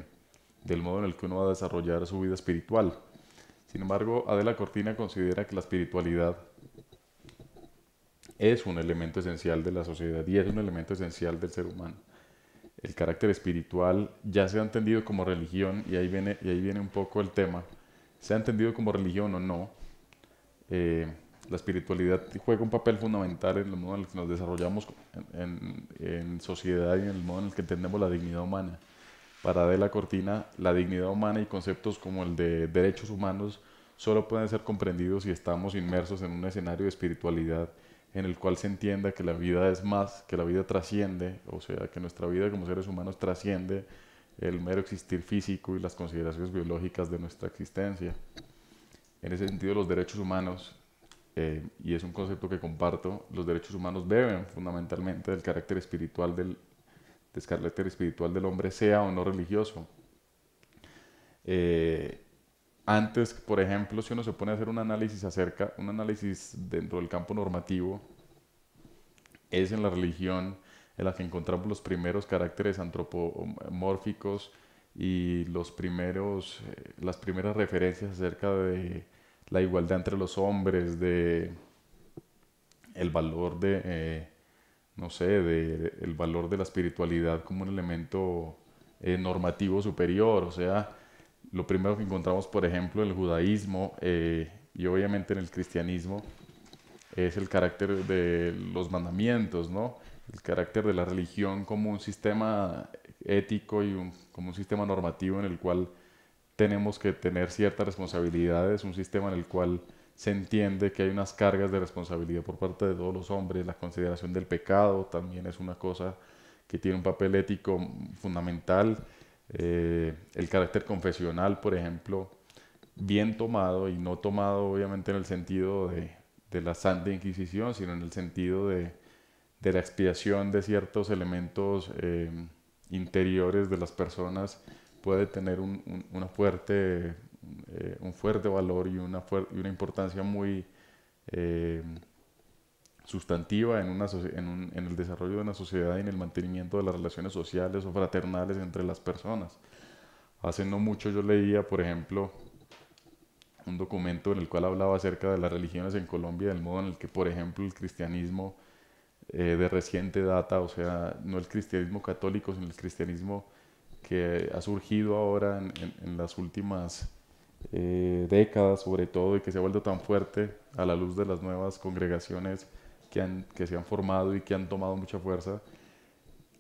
del modo en el que uno va a desarrollar su vida espiritual. Sin embargo, Adela Cortina considera que la espiritualidad es un elemento esencial de la sociedad y es un elemento esencial del ser humano. El carácter espiritual ya se ha entendido como religión y ahí viene, y ahí viene un poco el tema. Se ha entendido como religión o no, eh, la espiritualidad juega un papel fundamental en el modo en el que nos desarrollamos en, sociedad y en el modo en el que entendemos la dignidad humana. Para De la Cortina, la dignidad humana y conceptos como el de derechos humanos solo pueden ser comprendidos si estamos inmersos en un escenario de espiritualidad en el cual se entienda que la vida es más, que la vida trasciende, o sea, que nuestra vida como seres humanos trasciende el mero existir físico y las consideraciones biológicas de nuestra existencia. En ese sentido, los derechos humanos eh, y es un concepto que comparto, los derechos humanos beben fundamentalmente del carácter espiritual del, del espiritual del hombre, sea o no religioso. Eh, antes, por ejemplo, si uno se pone a hacer un análisis acerca, un análisis dentro del campo normativo, es en la religión en la que encontramos los primeros caracteres antropomórficos y los primeros, eh, las primeras referencias acerca de la igualdad entre los hombres, de el valor de, eh, no sé, de, el valor de la espiritualidad como un elemento eh, normativo superior. O sea, lo primero que encontramos, por ejemplo, en el judaísmo eh, y obviamente en el cristianismo, es el carácter de los mandamientos, ¿no? El carácter de la religión como un sistema ético y como un sistema normativo en el cual tenemos que tener ciertas responsabilidades, un sistema en el cual se entiende que hay unas cargas de responsabilidad por parte de todos los hombres, la consideración del pecado también es una cosa que tiene un papel ético fundamental, eh, el carácter confesional, por ejemplo, bien tomado y no tomado obviamente en el sentido de, de la Santa Inquisición, sino en el sentido de, la expiación de ciertos elementos eh, interiores de las personas puede tener un, una fuerte, eh, un fuerte valor y una, y una importancia muy eh, sustantiva en, en, el desarrollo de una sociedad y en el mantenimiento de las relaciones sociales o fraternales entre las personas. Hace no mucho yo leía, por ejemplo, un documento en el cual hablaba acerca de las religiones en Colombia, del modo en el que, por ejemplo, el cristianismo eh, de reciente data, o sea, no el cristianismo católico, sino el cristianismo que ha surgido ahora en, las últimas eh, décadas sobre todo y que se ha vuelto tan fuerte a la luz de las nuevas congregaciones que, se han formado y que han tomado mucha fuerza,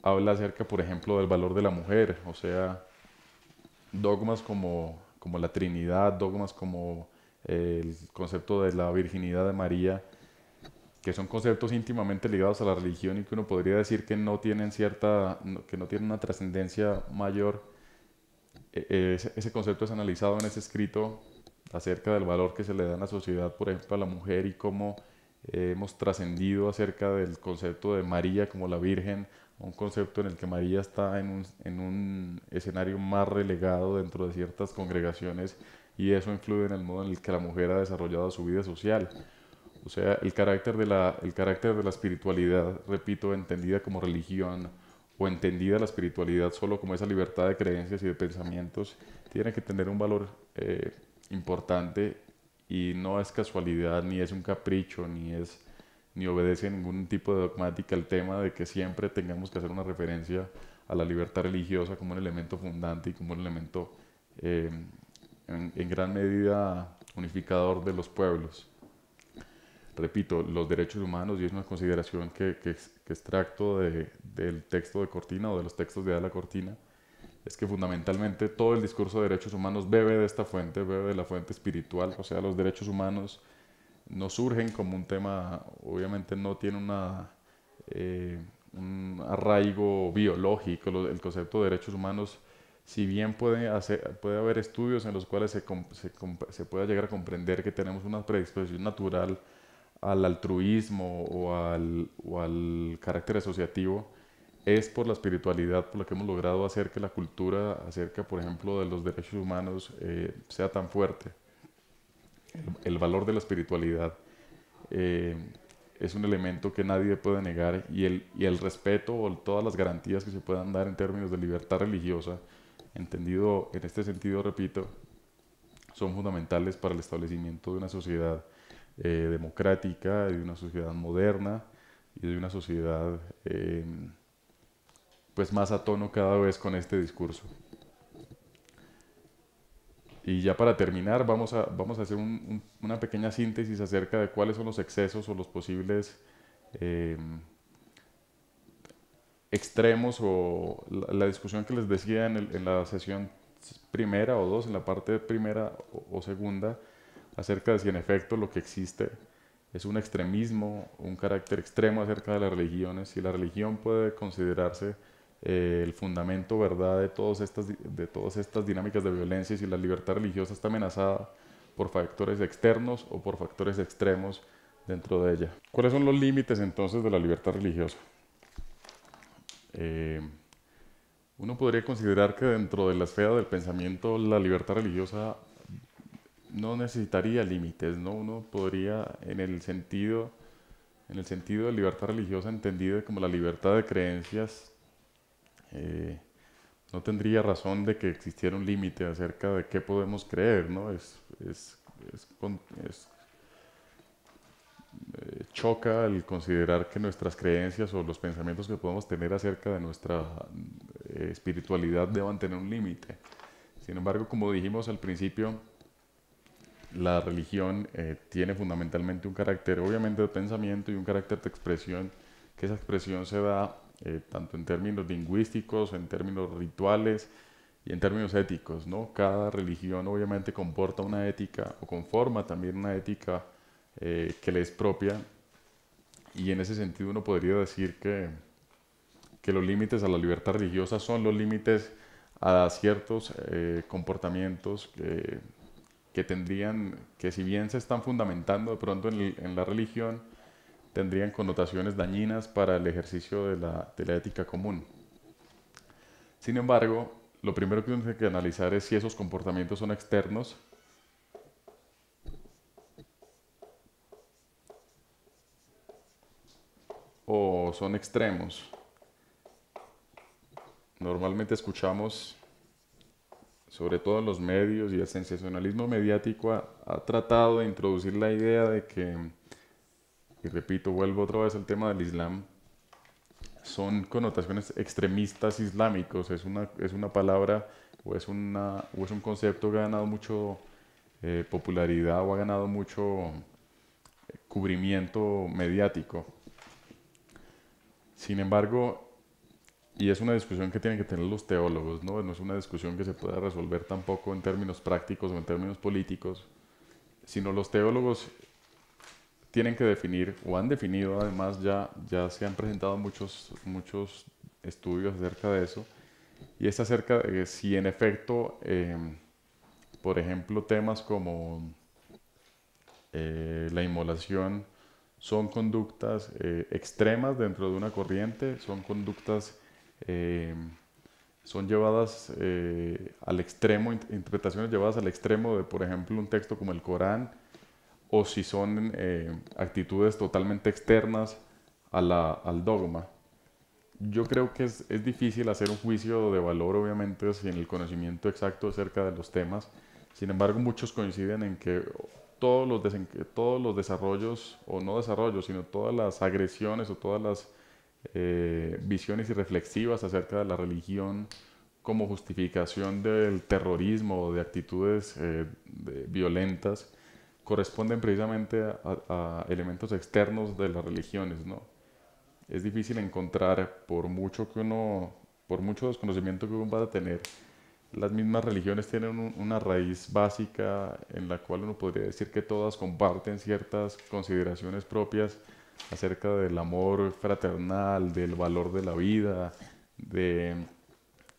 habla acerca, por ejemplo, del valor de la mujer, o sea, dogmas como, como la Trinidad, dogmas como eh, el concepto de la virginidad de María, que son conceptos íntimamente ligados a la religión y que uno podría decir que no tienen cierta, que no tienen una trascendencia mayor, e, e, ese concepto es analizado en ese escrito acerca del valor que se le da a la sociedad, por ejemplo, a la mujer y cómo eh, hemos trascendido acerca del concepto de María como la Virgen, un concepto en el que María está en un, en un escenario más relegado dentro de ciertas congregaciones y eso influye en el modo en el que la mujer ha desarrollado su vida social o sea, el carácter de la, el carácter de la espiritualidad, repito, entendida como religión o entendida la espiritualidad solo como esa libertad de creencias y de pensamientos, tiene que tener un valor eh, importante y no es casualidad, ni es un capricho, ni es ni obedece a ningún tipo de dogmática el tema de que siempre tengamos que hacer una referencia a la libertad religiosa como un elemento fundante y como un elemento eh, en gran medida unificador de los pueblos repito, los derechos humanos y es una consideración que, que, que extracto del texto de Cortina o de los textos de Ada Cortina, es que fundamentalmente todo el discurso de derechos humanos bebe de esta fuente, bebe de la fuente espiritual, o sea, los derechos humanos no surgen como un tema, obviamente no tiene una, eh, un arraigo biológico, el concepto de derechos humanos, si bien puede, hacer, puede haber estudios en los cuales se, se, se pueda llegar a comprender que tenemos una predisposición natural, al altruismo o al, carácter asociativo, es por la espiritualidad por la que hemos logrado hacer que la cultura acerca, por ejemplo, de los derechos humanos eh, sea tan fuerte. El, valor de la espiritualidad eh, es un elemento que nadie puede negar y el, y el respeto o todas las garantías que se puedan dar en términos de libertad religiosa, entendido en este sentido, repito, son fundamentales para el establecimiento de una sociedad eh, democrática, de una sociedad moderna y de una sociedad em, pues más a tono cada vez con este discurso. Y ya para terminar, vamos a, hacer una pequeña síntesis acerca de cuáles son los excesos o los posibles em, extremos o la, discusión que les decía en, la sesión primera o dos, en la parte primera o segunda, acerca de si en efecto lo que existe es un extremismo, un carácter extremo acerca de las religiones, si la religión puede considerarse eh, el fundamento verdad de, todas estas, de todas estas dinámicas de violencia y si la libertad religiosa está amenazada por factores externos o por factores extremos dentro de ella. ¿Cuáles son los límites entonces de la libertad religiosa? Eh, uno podría considerar que dentro de la esfera del pensamiento la libertad religiosa no necesitaría límites, ¿no? Uno podría, en el sentido, en el sentido de libertad religiosa entendida como la libertad de creencias, eh, no tendría razón de que existiera un límite acerca de qué podemos creer, ¿no? Es, es, eh, choca el considerar que nuestras creencias o los pensamientos que podemos tener acerca de nuestra eh, espiritualidad deban tener un límite. Sin embargo, como dijimos al principio, la religión eh, tiene fundamentalmente un carácter, obviamente, de pensamiento y un carácter de expresión, que esa expresión se da eh, tanto en términos lingüísticos, en términos rituales y en términos éticos, ¿no? Cada religión obviamente comporta una ética o conforma también una ética eh, que le es propia y en ese sentido uno podría decir que, que los límites a la libertad religiosa son los límites a ciertos comportamientos que que tendrían, que si bien se están fundamentando de pronto en, la religión, tendrían connotaciones dañinas para el ejercicio de la, ética común. Sin embargo, lo primero que uno que analizar es si esos comportamientos son externos o son extremos. Normalmente escuchamos sobre todo los medios y el sensacionalismo mediático ha, tratado de introducir la idea de que, y repito, vuelvo otra vez al tema del Islam, son connotaciones extremistas islámicos, es una, es una palabra o es, una, es un concepto que ha ganado mucho eh, popularidad o ha ganado mucho eh, cubrimiento mediático. Sin embargo, y es una discusión que tienen que tener los teólogos, ¿no? es una discusión que se pueda resolver tampoco en términos prácticos o en términos políticos, sino los teólogos tienen que definir, o han definido además ya, ya se han presentado muchos, muchos estudios acerca de eso, y es acerca de si en efecto, em, por ejemplo, temas como eh, la inmolación son conductas eh, extremas dentro de una corriente, son conductas eh, son llevadas eh, al extremo, interpretaciones llevadas al extremo de, por ejemplo, un texto como el Corán, o si son eh, actitudes totalmente externas a la, al dogma. Yo creo que es, es, difícil hacer un juicio de valor, obviamente, sin el conocimiento exacto acerca de los temas. Sin embargo, muchos coinciden en que todos los, todos los desarrollos, o no desarrollos, sino todas las agresiones o todas las eh, visiones irreflexivas acerca de la religión como justificación del terrorismo o de actitudes eh, violentas corresponden precisamente a, elementos externos de las religiones, ¿no? Es difícil encontrar, por mucho que uno, por mucho desconocimiento que uno va a tener, las mismas religiones tienen una raíz básica en la cual uno podría decir que todas comparten ciertas consideraciones propias acerca del amor fraternal, del valor de la vida, del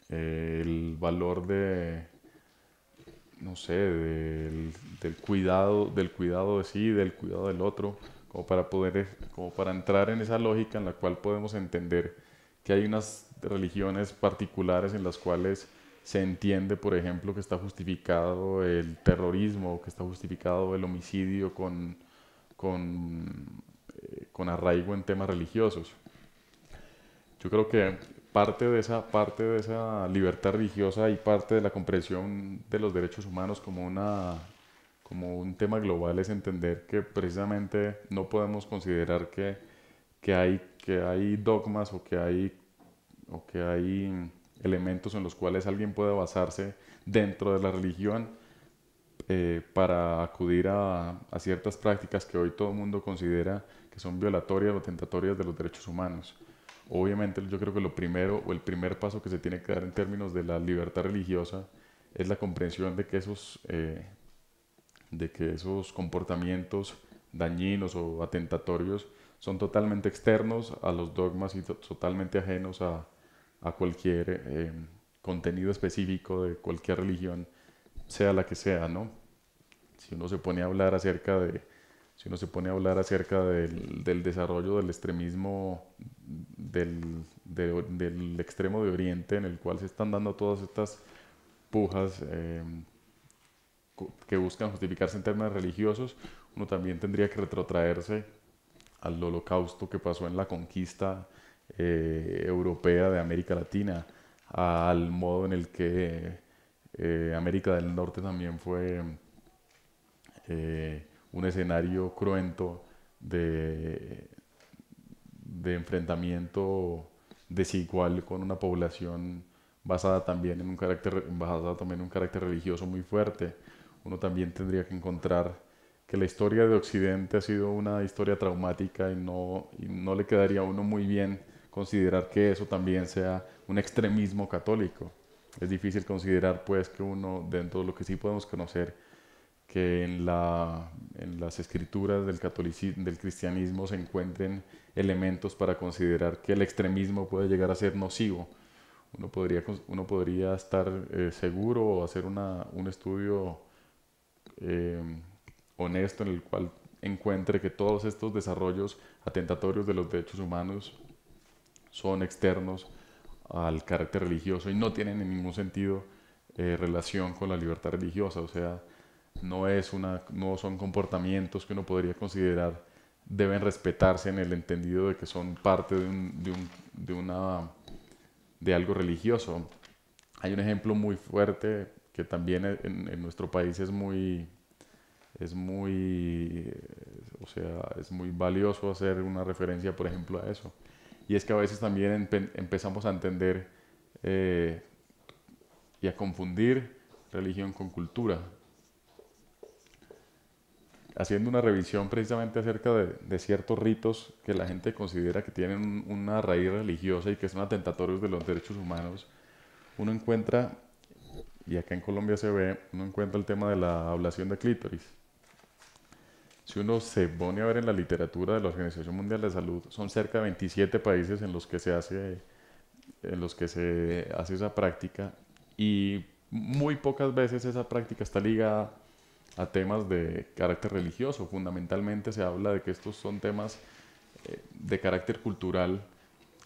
eh, valor de, no sé, del, cuidado, del cuidado de sí, del cuidado del otro, como para poder, como para entrar en esa lógica en la cual podemos entender que hay unas religiones particulares en las cuales se entiende, por ejemplo, que está justificado el terrorismo, que está justificado el homicidio con, con con arraigo en temas religiosos. Yo creo que parte de, esa, parte de esa libertad religiosa y parte de la comprensión de los derechos humanos como, una, como un tema global es entender que precisamente no podemos considerar que, que, hay, que hay dogmas o que hay, o que hay elementos en los cuales alguien puede basarse dentro de la religión eh, para acudir a, a, ciertas prácticas que hoy todo el mundo considera que son violatorias o tentatorias de los derechos humanos. Obviamente yo creo que lo primero o el primer paso que se tiene que dar en términos de la libertad religiosa es la comprensión de que esos, eh, de que esos comportamientos dañinos o atentatorios son totalmente externos a los dogmas y totalmente ajenos a, a cualquier eh, contenido específico de cualquier religión, sea la que sea, ¿no? Si uno se pone a hablar acerca de si uno se pone a hablar acerca del, desarrollo del extremismo del, de, extremo de Oriente en el cual se están dando todas estas pujas em, que buscan justificarse en términos religiosos, uno también tendría que retrotraerse al holocausto que pasó en la conquista eh, europea de América Latina, al modo en el que eh, América del Norte también fue eh, un escenario cruento de, de enfrentamiento desigual con una población basada también en un carácter basada también un carácter religioso muy fuerte. Uno también tendría que encontrar que la historia de Occidente ha sido una historia traumática y no, no le quedaría a uno muy bien considerar que eso también sea un extremismo católico. Es difícil considerar pues que uno, dentro de lo que sí podemos conocer, que en, las escrituras del, catolicismo, del cristianismo se encuentren elementos para considerar que el extremismo puede llegar a ser nocivo. Uno podría, uno podría estar eh, seguro o hacer una, un estudio eh, honesto en el cual encuentre que todos estos desarrollos atentatorios de los derechos humanos son externos al carácter religioso y no tienen en ningún sentido eh, relación con la libertad religiosa. O sea, no, es una, no son comportamientos que uno podría considerar deben respetarse en el entendido de que son parte de, una, de algo religioso. Hay un ejemplo muy fuerte que también en, nuestro país es muy, es muy, o sea, es muy valioso hacer una referencia, por ejemplo, a eso. Y es que a veces también empezamos a entender eh, y a confundir religión con cultura haciendo una revisión precisamente acerca de, ciertos ritos que la gente considera que tienen una raíz religiosa y que son atentatorios de los derechos humanos, uno encuentra, y acá en Colombia se ve, uno encuentra el tema de la ablación de clítoris. Si uno se pone a ver en la literatura de la Organización Mundial de Salud, son cerca de 27 países en los que se hace, en los que se hace esa práctica y muy pocas veces esa práctica está ligada a temas de carácter religioso. Fundamentalmente se habla de que estos son temas eh, de carácter cultural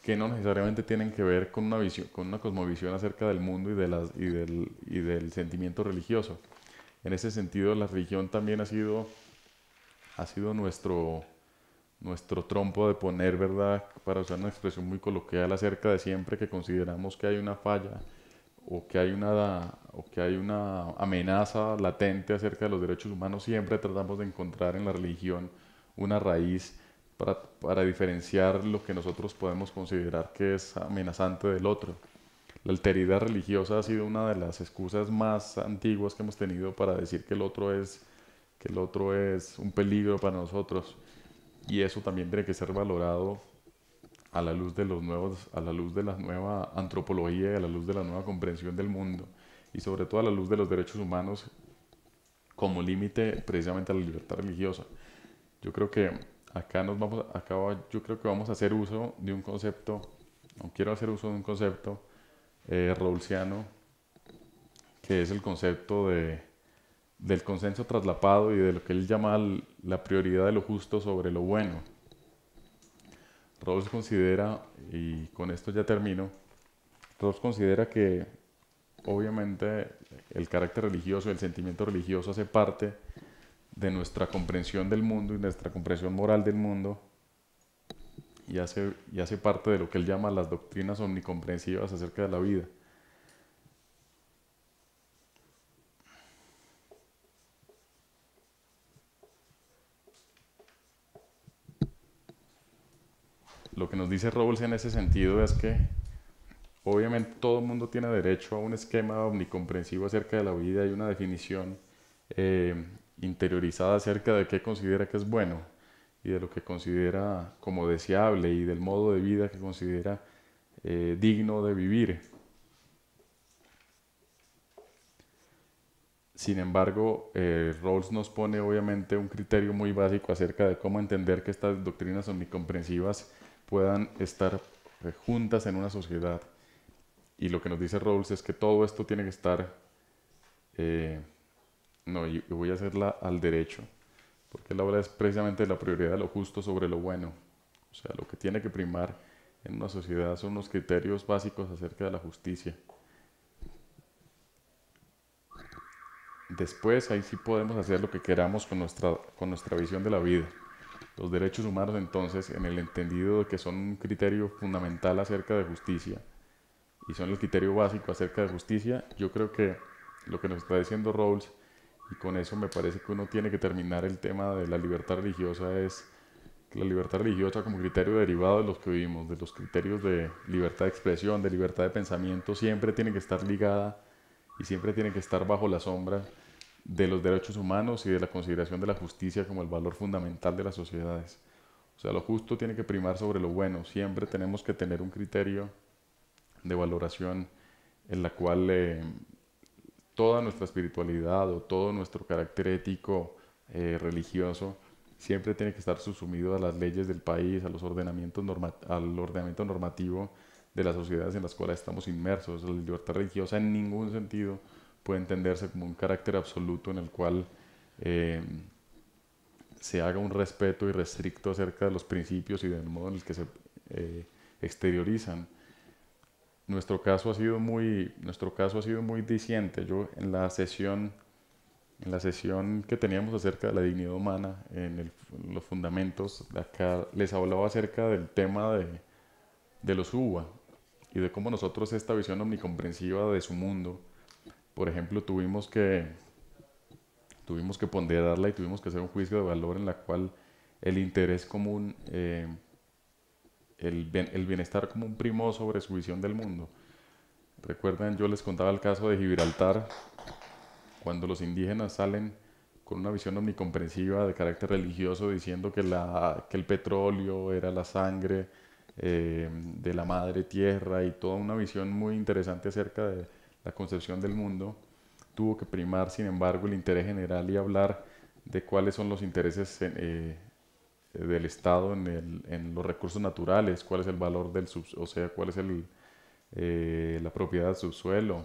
que no necesariamente tienen que ver con una, visión, con una cosmovisión acerca del mundo y, de las, y, del, y del sentimiento religioso. En ese sentido, la religión también ha sido, ha sido nuestro, nuestro trompo de poner, ¿verdad? Para usar una expresión muy coloquial acerca de siempre que consideramos que hay una falla o que hay una o que hay una amenaza latente acerca de los derechos humanos, siempre tratamos de encontrar en la religión una raíz para, diferenciar lo que nosotros podemos considerar que es amenazante del otro. La alteridad religiosa ha sido una de las excusas más antiguas que hemos tenido para decir que el otro es, que el otro es un peligro para nosotros y eso también tiene que ser valorado a la luz de los nuevos, a la luz de la nueva antropología y a la luz de la nueva comprensión del mundo y sobre todo a la luz de los derechos humanos como límite precisamente a la libertad religiosa. Yo creo que acá nos vamos acá yo creo que vamos a hacer uso de un concepto, no quiero hacer uso de un concepto eh, que es el concepto de del consenso traslapado y de lo que él llama la prioridad de lo justo sobre lo bueno Rawls considera, y con esto ya termino, Rawls considera que obviamente el carácter religioso, el sentimiento religioso hace parte de nuestra comprensión del mundo y nuestra comprensión moral del mundo y hace, y hace parte de lo que él llama las doctrinas omnicomprensivas acerca de la vida. Lo que nos dice Rawls en ese sentido es que obviamente todo el mundo tiene derecho a un esquema omnicomprensivo acerca de la vida y una definición eh, interiorizada acerca de qué considera que es bueno y de lo que considera como deseable y del modo de vida que considera eh, digno de vivir. Sin embargo, eh, Rawls nos pone obviamente un criterio muy básico acerca de cómo entender que estas doctrinas omnicomprensivas puedan estar juntas en una sociedad. Y lo que nos dice Rawls es que todo esto tiene que estar... Eh, no, y voy a hacerla al derecho, porque la habla es precisamente la prioridad de lo justo sobre lo bueno. O sea, lo que tiene que primar en una sociedad son los criterios básicos acerca de la justicia. Después ahí sí podemos hacer lo que queramos con nuestra, con nuestra visión de la vida. Los derechos humanos entonces, en el entendido de que son un criterio fundamental acerca de justicia y son el criterio básico acerca de justicia, yo creo que lo que nos está diciendo Rawls, y con eso me parece que uno tiene que terminar el tema de la libertad religiosa, es que la libertad religiosa como criterio derivado de los que vivimos, de los criterios de libertad de expresión, de libertad de pensamiento, siempre tiene que estar ligada y siempre tiene que estar bajo la sombra de los derechos humanos y de la consideración de la justicia como el valor fundamental de las sociedades. O sea, lo justo tiene que primar sobre lo bueno. Siempre tenemos que tener un criterio de valoración en la cual eh, toda nuestra espiritualidad o todo nuestro carácter ético, eh, religioso, siempre tiene que estar subsumido a las leyes del país, a los ordenamientos al ordenamiento normativo de las sociedades en las cuales estamos inmersos. La libertad religiosa en ningún sentido puede entenderse como un carácter absoluto en el cual eh, se haga un respeto irrestricto acerca de los principios y del modo en el que se eh, exteriorizan. Nuestro caso, ha sido muy, nuestro caso ha sido muy Yo en la sesión, en la sesión que teníamos acerca de la dignidad humana, en, los fundamentos, acá les hablaba acerca del tema de, de los UBA y de cómo nosotros esta visión omnicomprensiva de su mundo, por ejemplo, tuvimos que, tuvimos que ponderarla y tuvimos que hacer un juicio de valor en la cual el interés común, eh, el, el, bienestar común primó sobre su visión del mundo. Recuerden, yo les contaba el caso de Gibraltar, cuando los indígenas salen con una visión omnicomprensiva de carácter religioso, diciendo que, la, que el petróleo era la sangre eh, de la madre tierra y toda una visión muy interesante acerca de, la concepción del mundo, tuvo que primar, sin embargo, el interés general y hablar de cuáles son los intereses eh, del Estado en, los recursos naturales, cuál es el valor del subsuelo, o sea, cuál es el, eh, la propiedad del subsuelo.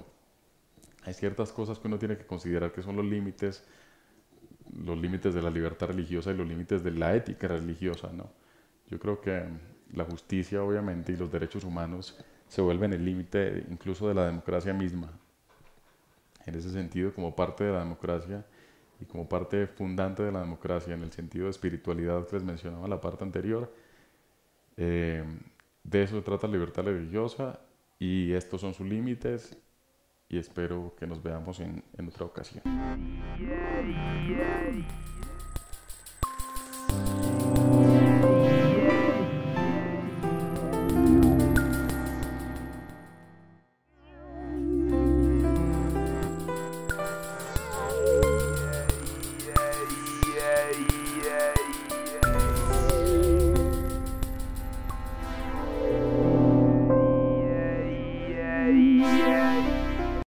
Hay ciertas cosas que uno tiene que considerar que son los límites, los límites de la libertad religiosa y los límites de la ética religiosa, ¿no? Yo creo que la justicia, obviamente, y los derechos humanos se vuelven el límite incluso de la democracia misma. En ese sentido, como parte de la democracia y como parte fundante de la democracia, en el sentido de espiritualidad que les mencionaba la parte anterior, eh, de eso trata la libertad religiosa y estos son sus límites y espero que nos veamos en otra ocasión.